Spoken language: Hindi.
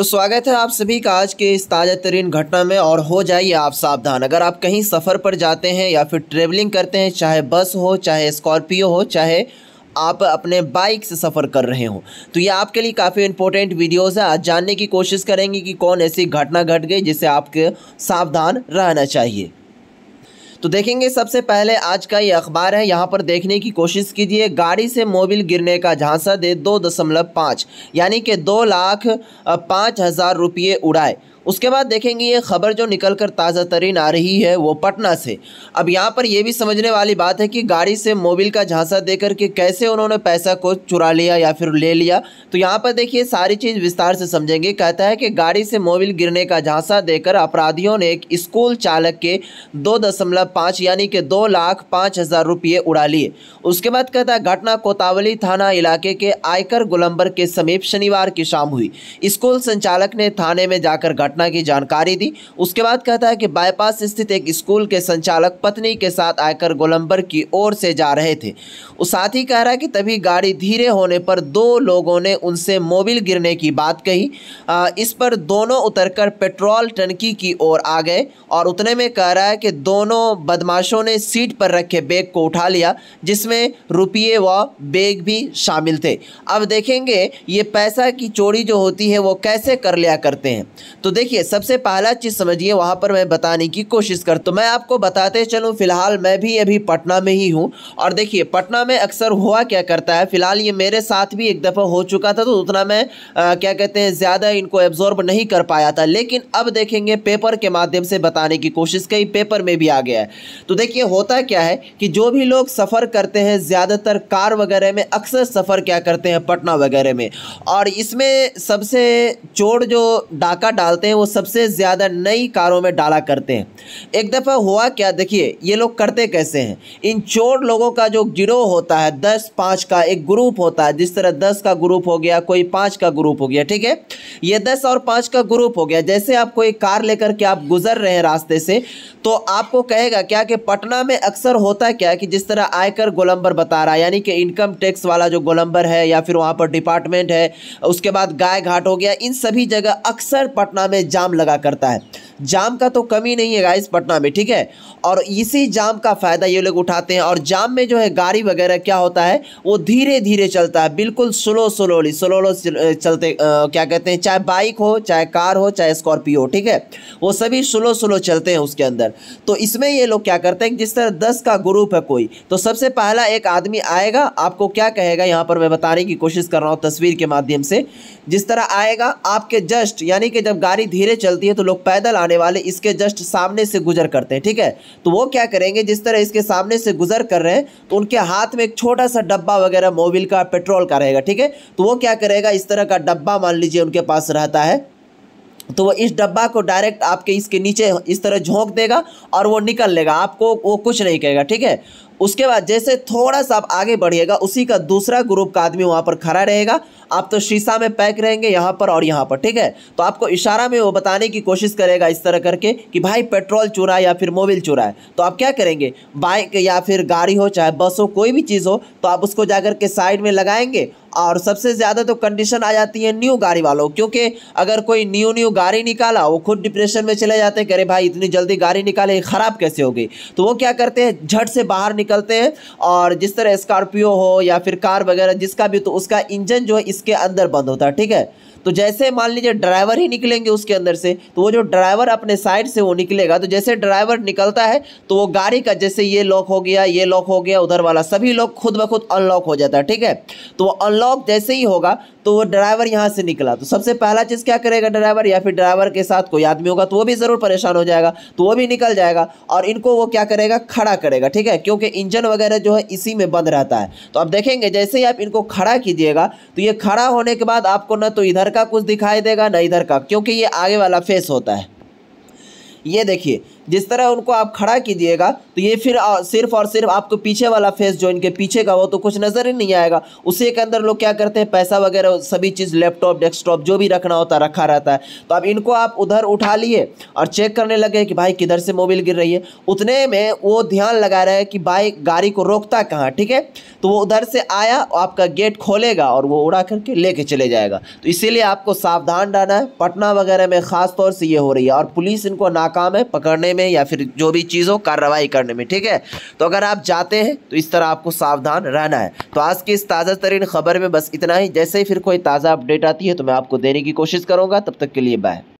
तो स्वागत है आप सभी का आज के इस ताज़ा तरीन घटना में और हो जाइए आप सावधान अगर आप कहीं सफ़र पर जाते हैं या फिर ट्रेवलिंग करते हैं चाहे बस हो चाहे स्कॉर्पियो हो चाहे आप अपने बाइक से सफ़र कर रहे हो तो ये आपके लिए काफ़ी इंपॉर्टेंट वीडियोस है आज जानने की कोशिश करेंगे कि कौन ऐसी घटना घट गई जिससे आपके सावधान रहना चाहिए तो देखेंगे सबसे पहले आज का ये अखबार है यहाँ पर देखने की कोशिश कीजिए गाड़ी से मोबिल गिरने का झांसा दे दो दशमलव पाँच यानी कि दो लाख पाँच हज़ार रुपये उड़ाए उसके बाद देखेंगे ये खबर जो निकल कर ताज़ा तरीन आ रही है वो पटना से अब यहाँ पर यह भी समझने वाली बात है कि गाड़ी से मोबिल का झांसा देकर के कैसे उन्होंने पैसा को चुरा लिया या फिर ले लिया तो यहाँ पर देखिए सारी चीज़ विस्तार से समझेंगे कहता है कि गाड़ी से मोबिल गिरने का झांसा देकर अपराधियों ने एक स्कूल चालक के दो दशमलव पाँच यानी कि दो लाख पाँच हज़ार रुपये उड़ा लिए उसके बाद कहता है घटना कोतावली थाना इलाके के आयकर गुलंबर के समीप शनिवार की शाम हुई स्कूल संचालक ने थाने में जाकर घटना घटना की जानकारी दी उसके बाद कहता है कि बाईपास स्थित एक स्कूल के संचालक पत्नी के साथ आयकर गोलंबर की ओर से जा रहे थे उस साथ ही कह रहा है कि तभी गाड़ी धीरे होने पर दो लोगों ने उनसे मोबिल गिरने की बात कही आ, इस पर दोनों उतरकर पेट्रोल टंकी की ओर आ गए और उतने में कह रहा है कि दोनों बदमाशों ने सीट पर रखे बैग को उठा लिया जिसमें रुपये व बैग भी शामिल थे अब देखेंगे ये पैसा की चोरी जो होती है वो कैसे कर लिया करते हैं तो देखिए सबसे पहला चीज़ समझिए वहाँ पर मैं बताने की कोशिश कर तो मैं आपको बताते चलूँ फ़िलहाल मैं भी अभी पटना में ही हूँ और देखिए पटना में अक्सर हुआ क्या करता है फ़िलहाल ये मेरे साथ भी एक दफ़ा हो चुका था तो उतना मैं आ, क्या कहते हैं ज़्यादा इनको एब्जॉर्ब नहीं कर पाया था लेकिन अब देखेंगे पेपर के माध्यम से बताने की कोशिश कई पेपर में भी आ गया है तो देखिए होता क्या है कि जो भी लोग सफ़र करते हैं ज़्यादातर कार वगैरह में अक्सर सफ़र क्या करते हैं पटना वगैरह में और इसमें सबसे चोट जो डाका डालते हैं वो सबसे ज़्यादा नई कारों में डाला करते हैं एक दफ़ा हुआ क्या देखिए ये लोग करते कैसे हैं इन चोर लोगों का जो गिरोह होता है दस पाँच का एक ग्रुप होता है जिस तरह दस का ग्रुप हो गया कोई पाँच का ग्रुप हो गया ठीक है ये दस और पाँच का ग्रुप हो गया जैसे आप कोई कार लेकर के आप गुजर रहे हैं रास्ते से तो आपको कहेगा क्या कि पटना में अक्सर होता क्या कि जिस तरह आयकर गोलंबर बता रहा है यानी कि इनकम टैक्स वाला जो गोलंबर है या फिर वहाँ पर डिपार्टमेंट है उसके बाद गाय घाट हो गया इन सभी जगह अक्सर पटना में में जाम लगा करता है जाम का तो कमी नहीं है गाइस पटना में ठीक है और इसी जाम का फ़ायदा ये लोग उठाते हैं और जाम में जो है गाड़ी वगैरह क्या होता है वो धीरे धीरे चलता है बिल्कुल स्लो स्लोली स्लोलो चलते आ, क्या कहते हैं चाहे बाइक हो चाहे कार हो चाहे स्कॉर्पियो ठीक है वो सभी स्लो स्लो चलते हैं उसके अंदर तो इसमें ये लोग क्या करते हैं जिस तरह दस का ग्रुप है कोई तो सबसे पहला एक आदमी आएगा आपको क्या कहेगा यहाँ पर मैं बताने की कोशिश कर रहा हूँ तस्वीर के माध्यम से जिस तरह आएगा आपके जस्ट यानी कि जब गाड़ी धीरे चलती है तो लोग पैदल आने आने वाले इसके जस्ट सामने से गुजर करते हैं ठीक है तो वो क्या करेंगे जिस तरह इसके सामने से गुजर कर रहे हैं तो उनके हाथ में एक छोटा सा डब्बा वगैरह मोबिल का पेट्रोल का रहेगा ठीक है तो वो क्या करेगा इस तरह का डब्बा मान लीजिए उनके पास रहता है तो वो इस डब्बा को डायरेक्ट आपके इसके नीचे इस तरह झोंक देगा और वो निकल लेगा आपको वो कुछ नहीं कहेगा ठीक है उसके बाद जैसे थोड़ा सा आप आगे बढ़िएगा उसी का दूसरा ग्रुप का आदमी वहाँ पर खड़ा रहेगा आप तो शीशा में पैक रहेंगे यहाँ पर और यहाँ पर ठीक है तो आपको इशारा में वो बताने की कोशिश करेगा इस तरह करके कि भाई पेट्रोल चुरा या फिर मोबिल चुरा है तो आप क्या करेंगे बाइक या फिर गाड़ी हो चाहे बस हो कोई भी चीज़ हो तो आप उसको जाकर के साइड में लगाएंगे और सबसे ज़्यादा तो कंडीशन आ जाती है न्यू गाड़ी वालों क्योंकि अगर कोई न्यू न्यू गाड़ी निकाला वो खुद डिप्रेशन में चले जाते हैं कि अरे भाई इतनी जल्दी गाड़ी निकाले ख़राब कैसे हो गई तो वो क्या करते हैं झट से बाहर निकलते हैं और जिस तरह स्कॉर्पियो हो या फिर कार वगैरह जिसका भी तो उसका इंजन जो है इसके अंदर बंद होता है ठीक है तो जैसे मान लीजिए ड्राइवर ही निकलेंगे उसके अंदर से तो वो जो ड्राइवर अपने साइड से वो निकलेगा तो जैसे ड्राइवर निकलता है तो वो गाड़ी का जैसे ये लॉक हो गया ये लॉक हो गया उधर वाला सभी लोग खुद ब खुद अनलॉक हो जाता है ठीक है तो वो अनलॉक जैसे ही होगा तो वो ड्राइवर यहाँ से निकला तो सबसे पहला चीज़ क्या करेगा ड्राइवर या फिर ड्राइवर के साथ कोई आदमी होगा तो वो भी ज़रूर परेशान हो जाएगा तो वो भी निकल जाएगा और इनको वो क्या करेगा खड़ा करेगा ठीक है क्योंकि इंजन वगैरह जो है इसी में बंद रहता है तो आप देखेंगे जैसे ही आप इनको खड़ा कीजिएगा तो ये खड़ा होने के बाद आपको ना तो इधर का कुछ दिखाई देगा ना इधर का क्योंकि ये आगे वाला फेस होता है ये देखिए जिस तरह उनको आप खड़ा कीजिएगा तो ये फिर सिर्फ और सिर्फ आपको पीछे वाला फेस जो इनके पीछे का वो तो कुछ नज़र ही नहीं आएगा उसी के अंदर लोग क्या करते हैं पैसा वगैरह सभी चीज़ लैपटॉप डेस्कटॉप जो भी रखना होता है रखा रहता है तो अब इनको आप उधर उठा लिए और चेक करने लगे कि भाई किधर से मोबाइल गिर रही है उतने में वो ध्यान लगा रहे हैं कि भाई गाड़ी को रोकता कहाँ ठीक है तो वो उधर से आया आपका गेट खोलेगा और वो उड़ा करके लेके चले जाएगा तो इसीलिए आपको सावधान रहना है पटना वगैरह में ख़ास तौर से ये हो रही है और पुलिस इनको नाकाम है पकड़ने में में या फिर जो भी चीज़ हो कार्रवाई करने में ठीक है तो अगर आप जाते हैं तो इस तरह आपको सावधान रहना है तो आज की इस ताज़ा तरीन खबर में बस इतना ही जैसे ही फिर कोई ताज़ा अपडेट आती है तो मैं आपको देने की कोशिश करूँगा तब तक के लिए बाय